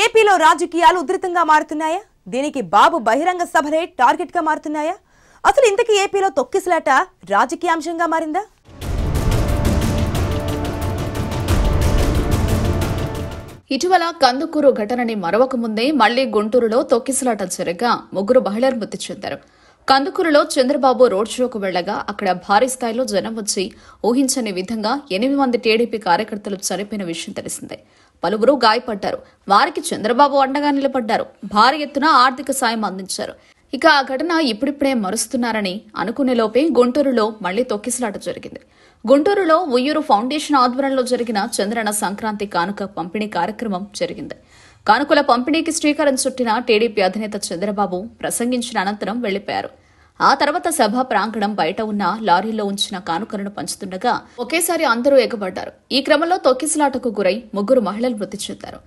ఏపీలో రాజకీయాలు ఉధృతంగా మారుతున్నాయా దీనికి బాబు బహిరంగ సభలే టార్గెట్గా మారుతున్నాయా అసలు ఇంతకీ ఏపీలో తొక్కిసలాట రాజకీయాంశంగా మారిందా ఇటీవల కందుకూరు ఘటనని మరవక ముందే మళ్లీ గుంటూరులో తొక్కిసలాట జరగా ముగ్గురు మహిళలు మృతి చెందారు కందుకూరులో చంద్రబాబు రోడ్ షోకు వెళ్లగా అక్కడ భారీ స్థాయిలో జనం వచ్చి ఊహించని విధంగా ఎనిమిది మంది టీడీపీ కార్యకర్తలు చనిపోయిన విషయం తెలిసిందే పలువురు గాయపడ్డారు వారికి చంద్రబాబు అండగా నిలబడ్డారు భారీ ఎత్తున ఆర్థిక సాయం అందించారు ఇక ఆ ఘటన ఇప్పుడిప్పుడే మరుస్తున్నారని అనుకునే లోపే గుంటూరులో మళ్లీ తొక్కిసలాట జరిగింది గుంటూరులో ఉయ్యూరు ఫౌండేషన్ ఆధ్వర్యంలో జరిగిన చంద్రన సంక్రాంతి కానుక పంపిణీ కార్యక్రమం జరిగింది కానుకల పంపిణీకి శ్రీకారం చుట్టిన టీడీపీ అధినేత చంద్రబాబు ప్రసంగించిన అనంతరం వెళ్లిపోయారు ఆ తర్వాత సభ ప్రాంగణం బయట ఉన్న లారీలో ఉంచిన కానుకలను పంచుతుండగా ఒకేసారి అందరూ ఎగబడ్డారు ఈ క్రమంలో తొక్కిసలాటకు గురై ముగ్గురు మహిళలు మృతి చెందారు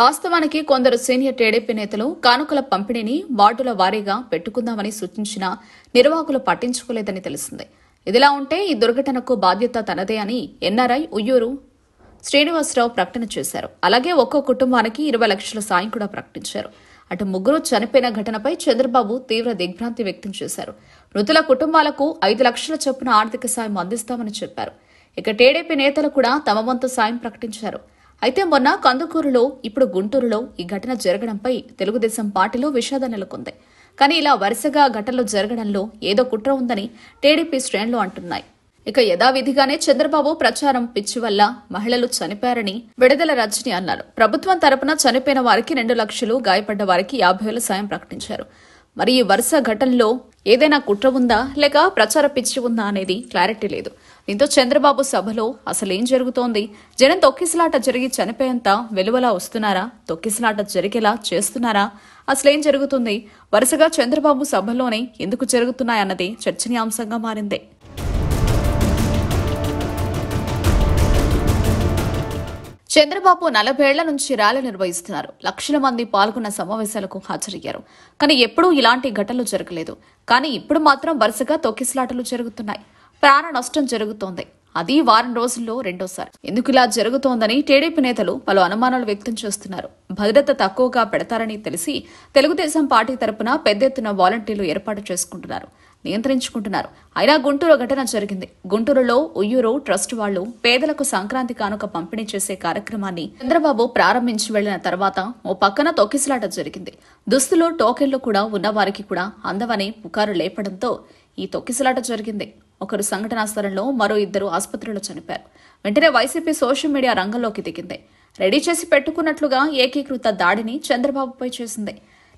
వాస్తవానికి కొందరు సీనియర్ టీడీపీ నేతలు కానుకల పంపిణీని వార్డుల వారీగా పెట్టుకుందామని సూచించిన నిర్వాహకులు పట్టించుకోలేదని తెలిసింది ఇదిలా ఉంటే ఈ దుర్ఘటనకు బాధ్యత తనదే అని ఎన్ఆర్ఐ ఉయ్యూరు శ్రీనివాసరావు ప్రకటన చేశారు అలాగే ఒక్కో కుటుంబానికి ఇరవై లక్షల సాయం కూడా ప్రకటించారు అటు ముగ్గురు చనిపోయిన ఘటనపై చంద్రబాబు తీవ్ర దిగ్భ్రాంతి వ్యక్తం చేశారు మృతుల కుటుంబాలకు ఐదు లక్షల చొప్పున ఆర్థిక సాయం అందిస్తామని చెప్పారు ఇక టీడీపీ నేతలు కూడా తమ వంతు సాయం ప్రకటించారు అయితే మొన్న కందుకూరులో ఇప్పుడు గుంటూరులో ఈ ఘటన జరగడంపై తెలుగుదేశం పార్టీలో విషాదం నెలకొంది కానీ ఇలా వరుసగా ఘటనలు జరగడంలో ఏదో కుట్ర ఉందని టీడీపీ శ్రేణులు అంటున్నాయి ఇక యథావిధిగానే చంద్రబాబు ప్రచారం పిచ్చి వల్ల మహిళలు చనిపోయారని విడుదల రజని అన్నారు ప్రభుత్వం తరపున చనిపోయిన వారికి రెండు లక్షలు గాయపడ్డ వారికి యాభై వేల సాయం ప్రకటించారు మరి ఈ వరుస ఘటనలో ఏదైనా కుట్ర ఉందా లేక ప్రచార పిచ్చి ఉందా అనేది క్లారిటీ లేదు దీంతో చంద్రబాబు సభలో అసలు ఏం జరుగుతోంది జనం తొక్కిసలాట జరిగి చనిపోయేంత వెలువలా వస్తున్నారా తొక్కిసలాట జరిగేలా చేస్తున్నారా అసలేం జరుగుతుంది వరుసగా చంద్రబాబు సభలోనే ఎందుకు జరుగుతున్నాయన్నది చర్చనీయాంశంగా మారిందే చంద్రబాబు నలభేళ్ల నుంచి ర్యాలీ నిర్వహిస్తున్నారు లక్షల మంది పాల్గొన్న సమావేశాలకు హాజరయ్యారు కానీ ఎప్పుడూ ఇలాంటి ఘటనలు జరగలేదు కానీ ఇప్పుడు మాత్రం వరుసగా తొక్కిసలాటలు జరుగుతున్నాయి ప్రాణ నష్టం జరుగుతోంది అది వారం రోజుల్లో రెండోసారి ఎందుకు ఇలా జరుగుతోందని టీడీపీ నేతలు పలు అనుమానాలు వ్యక్తం చేస్తున్నారు భద్రత తక్కువగా పెడతారని తెలిసి తెలుగుదేశం పార్టీ తరపున పెద్ద ఎత్తున వాలంటీర్లు ఏర్పాటు చేసుకుంటున్నారు నియంత్రించుకుంటున్నారు అయినా గుంటూరు ఘటన జరిగింది గుంటూరులో ఉయ్యూరు ట్రస్ట్ వాళ్లు పేదలకు సంక్రాంతి కానుక పంపిణీ చేసే కార్యక్రమాన్ని చంద్రబాబు ప్రారంభించి వెళ్లిన తర్వాత ఓ పక్కన తొక్కిసలాట జరిగింది దుస్తులు టోకెన్లు కూడా ఉన్నవారికి కూడా అందవని పుకారు లేపడంతో ఈ తొక్కిసలాట జరిగింది ఒకరు సంఘటనా స్థలంలో మరో ఇద్దరు ఆసుపత్రిలో చనిపారు వెంటనే వైసీపీ సోషల్ మీడియా రంగంలోకి దిగింది రెడీ చేసి పెట్టుకున్నట్లుగా ఏకీకృత దాడిని చంద్రబాబుపై చేసింది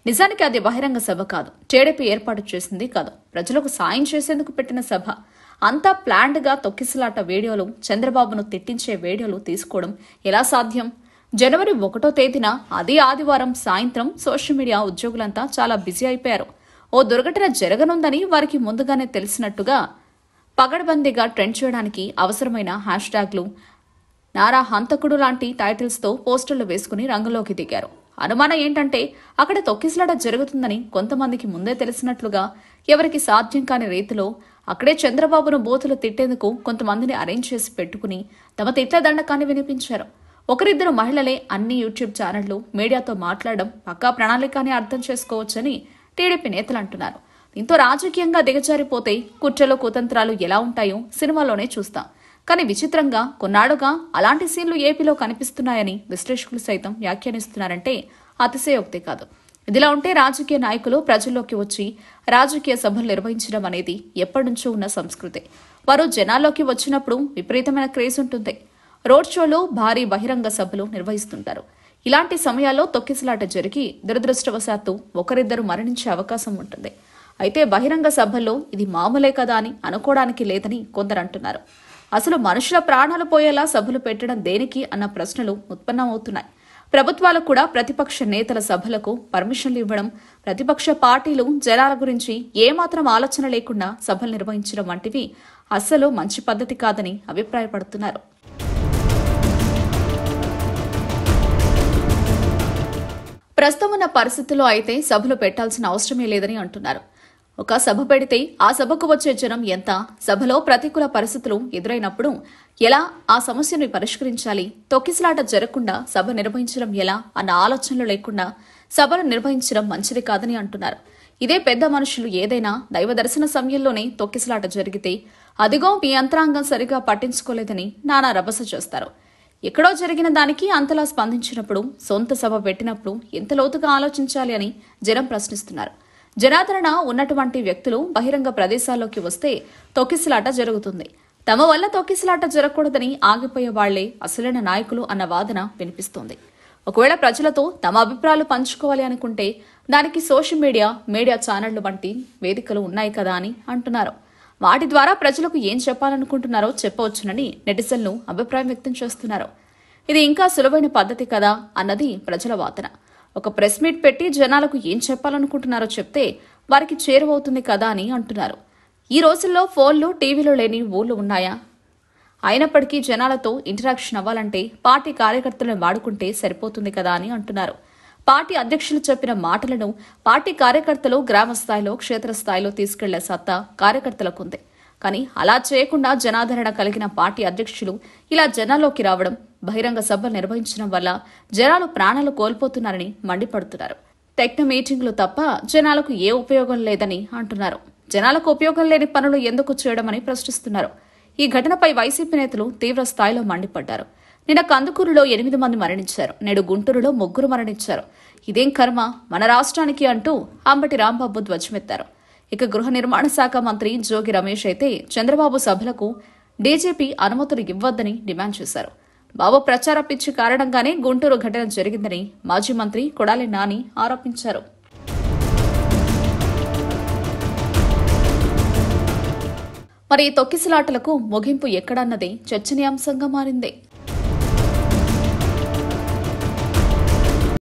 నిజానికి అది బహిరంగ సభ కాదు టీడీపీ ఏర్పాటు చేసింది కాదు ప్రజలకు సాయం చేసేందుకు పెట్టిన సభ అంతా ప్లాండ్గా తొక్కిసలాట వీడియోలు చంద్రబాబును తిట్టించే వీడియోలు తీసుకోవడం ఎలా సాధ్యం జనవరి ఒకటో తేదీన అదే ఆదివారం సాయంత్రం సోషల్ మీడియా ఉద్యోగులంతా చాలా బిజీ అయిపోయారు ఓ దుర్ఘటన జరగనుందని వారికి ముందుగానే తెలిసినట్టుగా పగడబందీగా ట్రెండ్ చేయడానికి అవసరమైన హ్యాష్ ట్యాగ్లు నారా హంతకుడు లాంటి టైటిల్స్తో పోస్టర్లు వేసుకుని రంగులోకి దిగారు అనుమానం ఏంటంటే అక్కడ తొక్కిసలాట జరుగుతుందని కొంతమందికి ముందే తెలిసినట్లుగా ఎవరికి సాధ్యం కాని రీతిలో అక్కడే చంద్రబాబును బోతులు తిట్టేందుకు కొంతమందిని అరేంజ్ చేసి పెట్టుకుని తమ తిట్ల దండకాన్ని వినిపించారు ఒకరిద్దరు మహిళలే అన్ని యూట్యూబ్ ఛానళ్లు మీడియాతో మాట్లాడడం పక్కా ప్రణాళికని అర్థం చేసుకోవచ్చని టీడీపీ నేతలు అంటున్నారు దీంతో రాజకీయంగా దిగజారిపోతే కుట్రలు కుతంత్రాలు ఎలా ఉంటాయో సినిమాలోనే చూస్తాం కానీ విచిత్రంగా కొన్నాడుగా అలాంటి సీన్లు ఏపీలో కనిపిస్తున్నాయని విశ్లేషకులు సైతం వ్యాఖ్యానిస్తున్నారంటే అతిశయోక్తి కాదు ఇదిలా ఉంటే రాజకీయ నాయకులు ప్రజల్లోకి వచ్చి రాజకీయ సభలు నిర్వహించడం అనేది ఎప్పటినుంచో ఉన్న సంస్కృతి వారు జనాల్లోకి వచ్చినప్పుడు విపరీతమైన క్రేజ్ ఉంటుంది రోడ్ షోలు భారీ బహిరంగ సభలు నిర్వహిస్తుంటారు ఇలాంటి సమయాల్లో తొక్కిసలాట జరిగి దురదృష్టవశాత్తు ఒకరిద్దరు మరణించే అవకాశం ఉంటుంది అయితే బహిరంగ సభల్లో ఇది మామూలే కదా అని అనుకోవడానికి లేదని కొందరు అంటున్నారు అసలు మనుషుల ప్రాణాలు పోయేలా సభలు పెట్టడం దేనికి అన్న ప్రశ్నలు ఉత్పన్నమవుతున్నాయి ప్రభుత్వాలు కూడా ప్రతిపక్ష నేతల సభలకు పర్మిషన్లు ఇవ్వడం ప్రతిపక్ష పార్టీలు జనాల గురించి ఏమాత్రం ఆలోచన లేకుండా సభలు నిర్వహించడం వంటివి అస్సలు మంచి పద్ధతి కాదని అభిప్రాయపడుతున్నారు ప్రస్తుతం ఉన్న పరిస్థితుల్లో అయితే సభలు పెట్టాల్సిన అవసరమే లేదని అంటున్నారు ఒక సభ పెడితే ఆ సభకు వచ్చే జనం ఎంత సభలో ప్రతికూల పరిస్థితులు ఎదురైనప్పుడు ఎలా ఆ సమస్యను పరిష్కరించాలి తొక్కిసలాట జరగకుండా సభ నిర్వహించడం ఎలా అన్న ఆలోచనలు లేకుండా సభను నిర్వహించడం మంచిది కాదని అంటున్నారు ఇదే పెద్ద మనుషులు ఏదైనా దైవ దర్శన సమయంలోనే తొక్కిసలాట జరిగితే అదిగో మీ యంత్రాంగం సరిగా పట్టించుకోలేదని నానా రభస చేస్తారు ఎక్కడో జరిగిన దానికి అంతలా స్పందించినప్పుడు సొంత సభ పెట్టినప్పుడు ఎంత లోతుగా ఆలోచించాలి అని జనం ప్రశ్నిస్తున్నారు జనాదరణ ఉన్నటువంటి వ్యక్తులు బహిరంగ ప్రదేశాల్లోకి వస్తే తొక్కిసలాట జరుగుతుంది తమ వల్ల తొక్కిసలాట జరగకూడదని ఆగిపోయే వాళ్లే అసలైన నాయకులు అన్న వాదన వినిపిస్తోంది ఒకవేళ ప్రజలతో తమ అభిప్రాయాలు పంచుకోవాలి అనుకుంటే దానికి సోషల్ మీడియా మీడియా ఛానళ్లు వంటి వేదికలు ఉన్నాయి కదా అని అంటున్నారు వాటి ద్వారా ప్రజలకు ఏం చెప్పాలనుకుంటున్నారో చెప్పవచ్చునని నెటిజన్లు అభిప్రాయం వ్యక్తం చేస్తున్నారు ఇది ఇంకా సులభైన పద్ధతి కదా అన్నది ప్రజల వాదన ఒక ప్రెస్ మీట్ పెట్టి జనాలకు ఏం చెప్పాలనుకుంటున్నారో చెప్తే వారికి చేరువవుతుంది కదా అని అంటున్నారు ఈ రోజుల్లో ఫోన్లు టీవీలో లేని ఊళ్ళు ఉన్నాయా అయినప్పటికీ జనాలతో ఇంటరాక్షన్ అవ్వాలంటే పార్టీ కార్యకర్తలను వాడుకుంటే సరిపోతుంది కదా అని అంటున్నారు పార్టీ అధ్యక్షులు చెప్పిన మాటలను పార్టీ కార్యకర్తలు గ్రామ స్థాయిలో క్షేత్రస్థాయిలో తీసుకెళ్లే సత్తా కార్యకర్తలకుంది కానీ అలా చేయకుండా జనాదరణ కలిగిన పార్టీ అధ్యక్షులు ఇలా జనాల్లోకి రావడం బహిరంగ సభలు నిర్వహించడం వల్ల జనాలు ప్రాణాలు కోల్పోతున్నారని మండిపడుతున్నారు టెక్నో మీటింగ్లు తప్ప జనాలకు ఏ ఉపయోగం లేదని అంటున్నారు జనాలకు ఉపయోగం లేని పనులు ఎందుకు చేయడమని ప్రశ్నిస్తున్నారు ఈ ఘటనపై వైసీపీ నేతలు తీవ్ర స్థాయిలో మండిపడ్డారు నిన్న కందుకూరులో ఎనిమిది మంది మరణించారు నేడు గుంటూరులో ముగ్గురు మరణించారు ఇదేం కర్మ మన రాష్ట్రానికి అంటూ అంబటి రాంబాబు ధ్వజమెత్తారు ఇక గృహ నిర్మాణ శాఖ మంత్రి జోగి రమేష్ అయితే చంద్రబాబు సభలకు డీజీపీ అనుమతులు ఇవ్వద్దని డిమాండ్ చేశారు బాబు ప్రచార పిచ్చి కారణంగానే గుంటూరు ఘటన జరిగిందని మాజీ మంత్రి కొడాలి నాని ఆరోపించారు మరి తొక్కిసలాటలకు ముగింపు ఎక్కడన్నది చర్చనీయాంశంగా మారింది